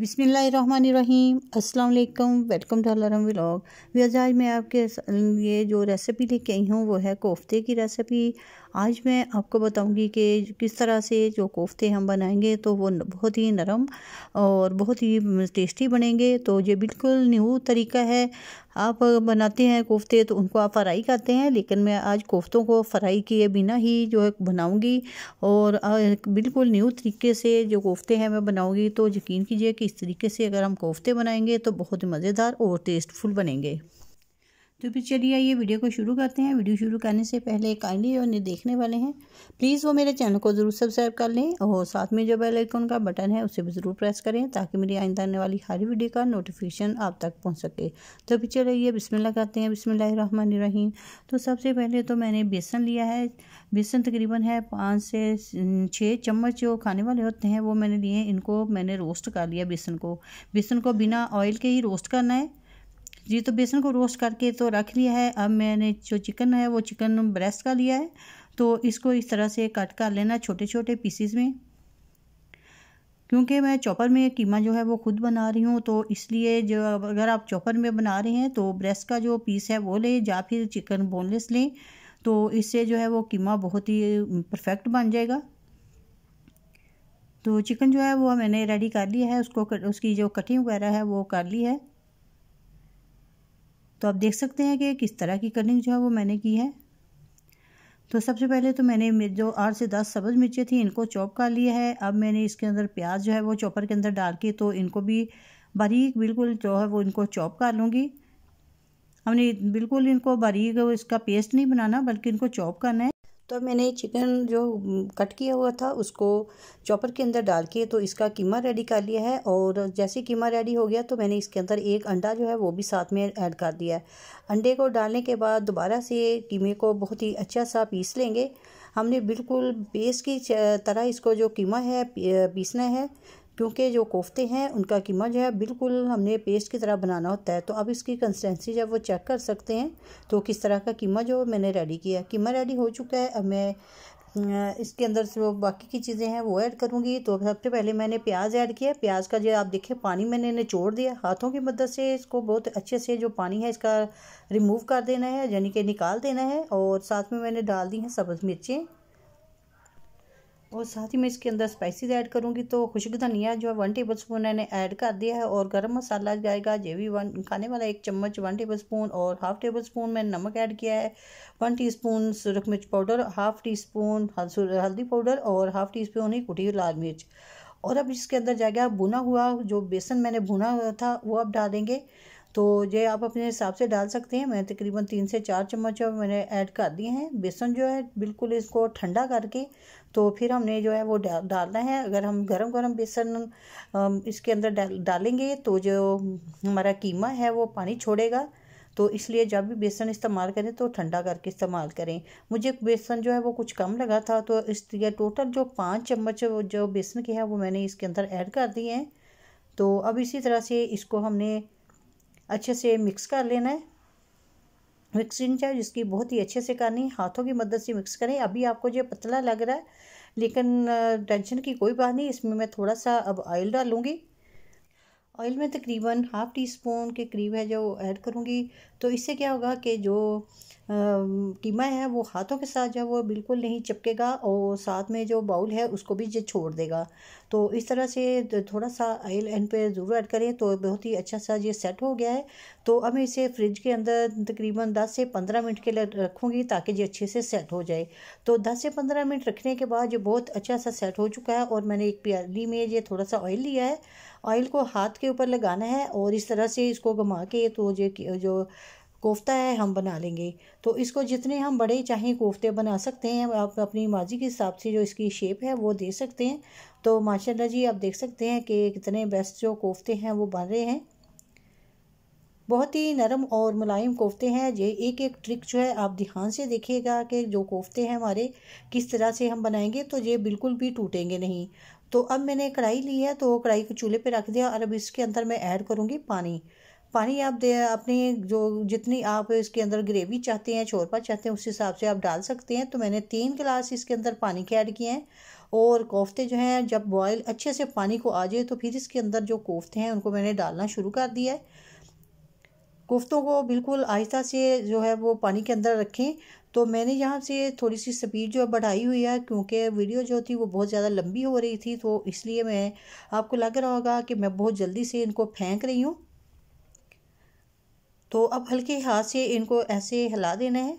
बिसमीम अल्लाम welcome to अलरम vlog आज मैं आपके ये जो रेसिपी लेके आई हूँ वो है कोफ्ते की रेसिपी आज मैं आपको बताऊंगी कि किस तरह से जो कोफ्ते हम बनाएंगे तो वो बहुत ही नरम और बहुत ही टेस्टी बनेंगे तो ये बिल्कुल न्यू तरीका है आप बनाते हैं कोफ्ते तो उनको आप फ्राई करते हैं लेकिन मैं आज कोफ्तों को फ्राई किए बिना ही जो है बनाऊँगी और बिल्कुल न्यू तरीके से जो कोफ्ते हैं मैं बनाऊँगी तो यकीन कीजिए कि इस तरीके से अगर हम कोफ्ते बनाएंगे तो बहुत मज़ेदार और टेस्टफुल बनेंगे तो फिर चलिए ये वीडियो को शुरू करते हैं वीडियो शुरू करने से पहले काइंडली और देखने वाले हैं प्लीज़ वो मेरे चैनल को ज़रूर सब्सक्राइब कर लें और साथ में जो बेल आइकन का बटन है उसे भी ज़रूर प्रेस करें ताकि मेरी आइंदा आने वाली हर वीडियो का नोटिफिकेशन आप तक पहुँच सके तो फिर चलिए बिस्मिल्ला करते हैं रहीम तो सबसे पहले तो मैंने बेसन लिया है बेसन तकरीबन है पाँच से छः चम्मच जो खाने वाले होते हैं वो मैंने लिए हैं इनको मैंने रोस्ट कर लिया बेसन को बेसन को बिना ऑयल के ही रोस्ट करना है जी तो बेसन को रोस्ट करके तो रख लिया है अब मैंने जो चिकन है वो चिकन ब्रेस्ट का लिया है तो इसको इस तरह से कट कर लेना छोटे छोटे पीसीज में क्योंकि मैं चॉपर में कीमा जो है वो खुद बना रही हूँ तो इसलिए जो अगर आप चॉपर में बना रहे हैं तो ब्रेस्ट का जो पीस है वो लें या फिर चिकन बोनलेस लें तो इससे जो है वो कीमा बहुत ही परफेक्ट बन जाएगा तो चिकन जो है वो मैंने रेडी कर लिया है उसको कर, उसकी जो कटिंग वगैरह है वो कर ली है तो आप देख सकते हैं कि किस तरह की कटिंग जो है वो मैंने की है तो सबसे पहले तो मैंने जो आठ से दस सब्ज़ मिर्चें थी इनको चॉप कर लिया है अब मैंने इसके अंदर प्याज जो है वो चॉपर के अंदर डाल के तो इनको भी बारीक बिल्कुल जो है वो इनको चॉप कर लूँगी हमने बिल्कुल इनको बारीक इसका पेस्ट नहीं बनाना बल्कि इनको चॉप करना है तो मैंने चिकन जो कट किया हुआ था उसको चॉपर के अंदर डाल के तो इसका कीमा रेडी कर लिया है और जैसे कीमा रेडी हो गया तो मैंने इसके अंदर एक अंडा जो है वो भी साथ में ऐड कर दिया है अंडे को डालने के बाद दोबारा से कीमे को बहुत ही अच्छा सा पीस लेंगे हमने बिल्कुल बेस की तरह इसको जो कीमा है पीसना है क्योंकि जो कोफ्ते हैं उनका कीमा जो है बिल्कुल हमने पेस्ट की तरह बनाना होता है तो अब इसकी कंसिस्टेंसी जब वो चेक कर सकते हैं तो किस तरह का कीमा जो मैंने रेडी किया कीमा रेडी हो चुका है अब मैं इसके अंदर से वो बाकी की चीज़ें हैं वो ऐड करूँगी तो सबसे पहले मैंने प्याज ऐड किया प्याज का जो आप देखें पानी मैंने निचोड़ दिया हाथों की मदद से इसको बहुत अच्छे से जो पानी है इसका रिमूव कर देना है यानी कि निकाल देना है और साथ में मैंने डाल दी हैं सब्ज़ मिर्चें और साथ ही मैं इसके अंदर स्पाइसिस ऐड करूँगी तो खुशक धनिया जो है वन टेबल स्पून मैंने ऐड कर दिया है और गर्म मसाला जाएगा जे भी वन खाने वाला एक चम्मच वन टेबल स्पून और हाफ़ टेबल स्पून मैंने नमक ऐड किया है वन टी स्पून सुरख मिर्च पाउडर हाफ़ टी स्पून हल्दी पाउडर और हाफ़ टी स्पून ही कुटी लाल मिर्च और अब इसके अंदर जाएगा भुना हुआ जो बेसन मैंने भुना हुआ था वो अब डालेंगे तो ये आप अपने हिसाब से डाल सकते हैं मैं तकरीबन तीन से चार चम्मच मैंने ऐड कर दिए हैं बेसन जो है बिल्कुल इसको ठंडा करके तो फिर हमने जो है वो डाल डालना है अगर हम गरम गरम बेसन इसके अंदर डाल डालेंगे तो जो हमारा कीमा है वो पानी छोड़ेगा तो इसलिए जब भी बेसन इस्तेमाल करें तो ठंडा करके इस्तेमाल करें मुझे बेसन जो है वो कुछ कम लगा था तो इसलिए टोटल जो पाँच चम्मच जो बेसन के हैं वो मैंने इसके अंदर ऐड कर दिए हैं तो अब इसी तरह से इसको हमने अच्छे से मिक्स कर लेना है मिक्सिंग चाहे जिसकी बहुत ही अच्छे से करनी है हाथों की मदद से मिक्स करें अभी आपको जो पतला लग रहा है लेकिन टेंशन की कोई बात नहीं इसमें मैं थोड़ा सा अब ऑयल डालूँगी ऑयल में तकरीबन हाफ़ टी स्पून के करीब है जो ऐड करूँगी तो इससे क्या होगा कि जो कीमा है वो हाथों के साथ जो वो बिल्कुल नहीं चिपकेगा और साथ में जो बाउल है उसको भी जो छोड़ देगा तो इस तरह से थोड़ा सा आयल एंड पे ज़रूर ऐड करें तो बहुत ही अच्छा सा ये सेट हो गया है तो अब मैं इसे फ्रिज के अंदर तकरीबन दस से पंद्रह मिनट के लिए रखूँगी ताकि ये अच्छे से सेट हो जाए तो दस से पंद्रह मिनट रखने के बाद ये बहुत अच्छा सा सेट हो चुका है और मैंने एक प्याली में ये थोड़ा सा ऑयल लिया है ऑयल को हाथ के ऊपर लगाना है और इस तरह से इसको घुमा के तो जो कोफ्ता है हम बना लेंगे तो इसको जितने हम बड़े चाहे कोफ्ते बना सकते हैं आप अपनी मर्ज़ी के हिसाब से जो इसकी शेप है वो दे सकते हैं तो माशाल्लाह जी आप देख सकते हैं कि कितने बेस्ट जो कोफ्ते हैं वो बन रहे हैं बहुत ही नरम और मुलायम कोफ्ते हैं ये एक एक ट्रिक जो है आप ध्यान से देखिएगा कि जो कोफ्ते हैं हमारे किस तरह से हम बनाएंगे तो ये बिल्कुल भी टूटेंगे नहीं तो अब मैंने कढ़ाई ली है तो कढ़ाई को चूल्हे पर रख दिया और अब इसके अंदर मैं ऐड करूँगी पानी पानी आप दे अपने जो जितनी आप इसके अंदर ग्रेवी चाहते हैं चोरपा चाहते हैं उस हिसाब से आप डाल सकते हैं तो मैंने तीन गिलास इसके अंदर पानी के ऐड किए हैं और कोफ्ते जो हैं जब बॉयल अच्छे से पानी को आ जाए तो फिर इसके अंदर जो कोफ्ते हैं उनको मैंने डालना शुरू कर दिया है कोफ्तों को बिल्कुल आहिस्ता से जो है वो पानी के अंदर रखें तो मैंने यहाँ से थोड़ी सी स्पीड जो है बढ़ाई हुई है क्योंकि वीडियो जो थी वो बहुत ज़्यादा लंबी हो रही थी तो इसलिए मैं आपको लग रहा होगा कि मैं बहुत जल्दी से इनको फेंक रही हूँ तो अब हल्के हाथ से इनको ऐसे हिला देना है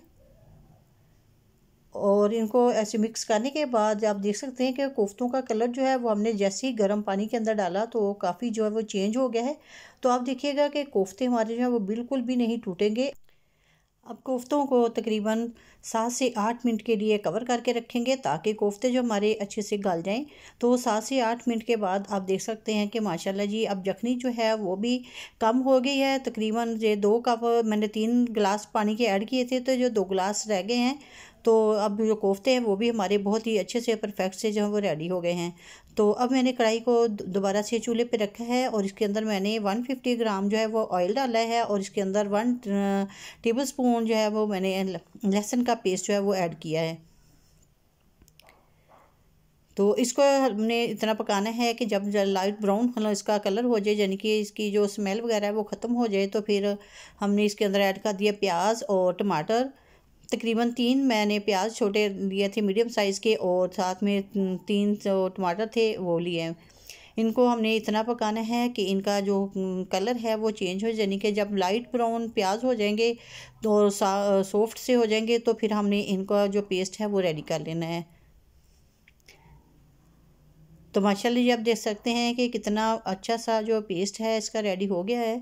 और इनको ऐसे मिक्स करने के बाद आप देख सकते हैं कि कोफ्तों का कलर जो है वो हमने जैसे ही गर्म पानी के अंदर डाला तो काफ़ी जो है वो चेंज हो गया है तो आप देखिएगा कि कोफ्ते हमारे जो हैं वो बिल्कुल भी नहीं टूटेंगे अब कोफ्तों को तकरीबन सात से आठ मिनट के लिए कवर करके रखेंगे ताकि कोफ्ते जो हमारे अच्छे से गल जाएं तो सात से आठ मिनट के बाद आप देख सकते हैं कि माशाल्लाह जी अब जखनी जो है वो भी कम हो गई है तकरीबन ये दो कप मैंने तीन गिलास पानी के ऐड किए थे तो जो दो गिलास रह गए हैं तो अब जो कोफ्ते हैं वो भी हमारे बहुत ही अच्छे से परफेक्ट से जो है वो रेडी हो गए हैं तो अब मैंने कढ़ाई को दोबारा से चूल्हे पे रखा है और इसके अंदर मैंने 150 ग्राम जो है वो ऑयल डाला है और इसके अंदर वन टेबल स्पून जो है वो मैंने लहसुन का पेस्ट जो है वो ऐड किया है तो इसको हमने इतना पकाना है कि जब लाइट ब्राउन मतलब इसका कलर हो जाए यानी कि इसकी जो स्मेल वगैरह है वो ख़त्म हो जाए तो फिर हमने इसके अंदर ऐड कर दिया प्याज और टमाटर तकरीबन तीन मैंने प्याज छोटे लिए थे मीडियम साइज़ के और साथ में तीन जो टमाटर थे वो लिए इनको हमने इतना पकाना है कि इनका जो कलर है वो चेंज हो यानी कि जब लाइट ब्राउन प्याज हो जाएंगे तो सॉफ्ट से हो जाएंगे तो फिर हमने इनका जो पेस्ट है वो रेडी कर लेना है तो माशाल्लाह जी आप देख सकते हैं कि कितना अच्छा सा जो पेस्ट है इसका रेडी हो गया है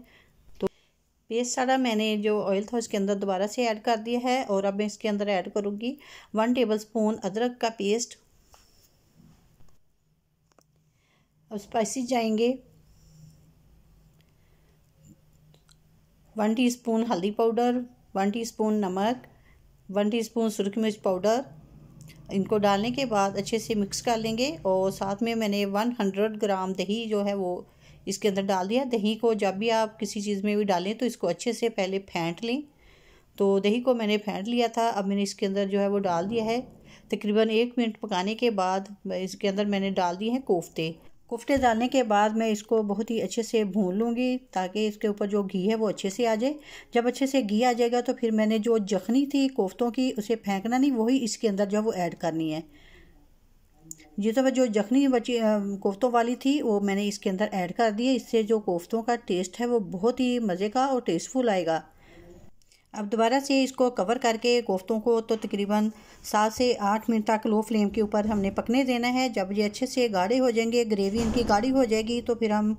पेस्ट सारा मैंने जो ऑयल था उसके अंदर दोबारा से ऐड कर दिया है और अब मैं इसके अंदर ऐड करूँगी वन टेबल स्पून अदरक का पेस्ट अब स्पाइसी जाएंगे वन टीस्पून हल्दी पाउडर वन टीस्पून नमक वन टीस्पून सुरख मिर्च पाउडर इनको डालने के बाद अच्छे से मिक्स कर लेंगे और साथ में मैंने वन हंड्रेड ग्राम दही जो है वो इसके अंदर डाल दिया दही को जब भी आप किसी चीज़ में भी डालें तो इसको अच्छे से पहले फेंट लें तो दही को मैंने फेंट लिया था अब मैंने इसके अंदर जो है वो डाल दिया है तकरीबन एक मिनट पकाने के बाद इसके अंदर मैंने डाल दिए हैं कोफ्ते कोफ्ते डालने के बाद मैं इसको बहुत ही अच्छे से भून लूँगी ताकि इसके ऊपर जो घी है वो अच्छे से आ जाए जब अच्छे से घी आ जाएगा तो फिर मैंने जो जखनी थी कोफ्तों की उसे फेंकना नहीं वही इसके अंदर जो है वो ऐड करनी है ये सब तो जो जखनी बची कोफ्तों वाली थी वो मैंने इसके अंदर ऐड कर दी है इससे जो कोफ्तों का टेस्ट है वो बहुत ही मज़े का और टेस्टफुल आएगा अब दोबारा से इसको कवर करके कोफ्तों को तो तकरीबन सात से आठ मिनट तक लो फ्लेम के ऊपर हमने पकने देना है जब ये अच्छे से गाढ़े हो जाएंगे ग्रेवी इनकी गाढ़ी हो जाएगी तो फिर हम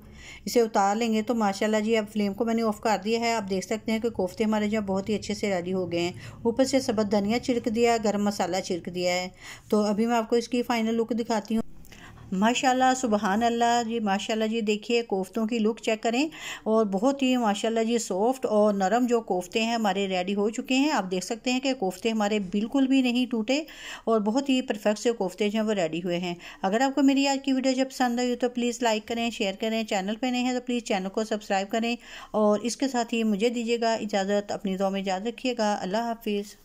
इसे उतार लेंगे तो माशाल्लाह जी अब फ्लेम को मैंने ऑफ़ कर दिया है आप देख सकते हैं कि कोफ्ते हमारे जो बहुत ही अच्छे से रेडी हो गए हैं ऊपर से सबद धनिया छिड़क दिया गर्म मसाला छिड़क दिया है तो अभी मैं आपको इसकी फ़ाइनल लुक दिखाती हूँ माशाल्लाह सुबहान अल्लाह जी माशाल्लाह जी देखिए कोफ्तों की लुक चेक करें और बहुत ही माशाल्लाह जी सॉफ्ट और नरम जो कोफ्ते हैं हमारे रेडी हो चुके हैं आप देख सकते हैं कि कोफ्ते हमारे बिल्कुल भी नहीं टूटे और बहुत ही परफेक्ट से कोफ्ते जो हैं वो रेडी हुए हैं अगर आपको मेरी आज की वीडियो जब पसंद आई हो तो प्लीज़ लाइक करें शेयर करें चैनल पर नहीं है तो प्लीज़ चैनल को सब्सक्राइब करें और इसके साथ ही मुझे दीजिएगा इजाज़त अपनी दो में याद रखिएगा अल्लाह हाफिज़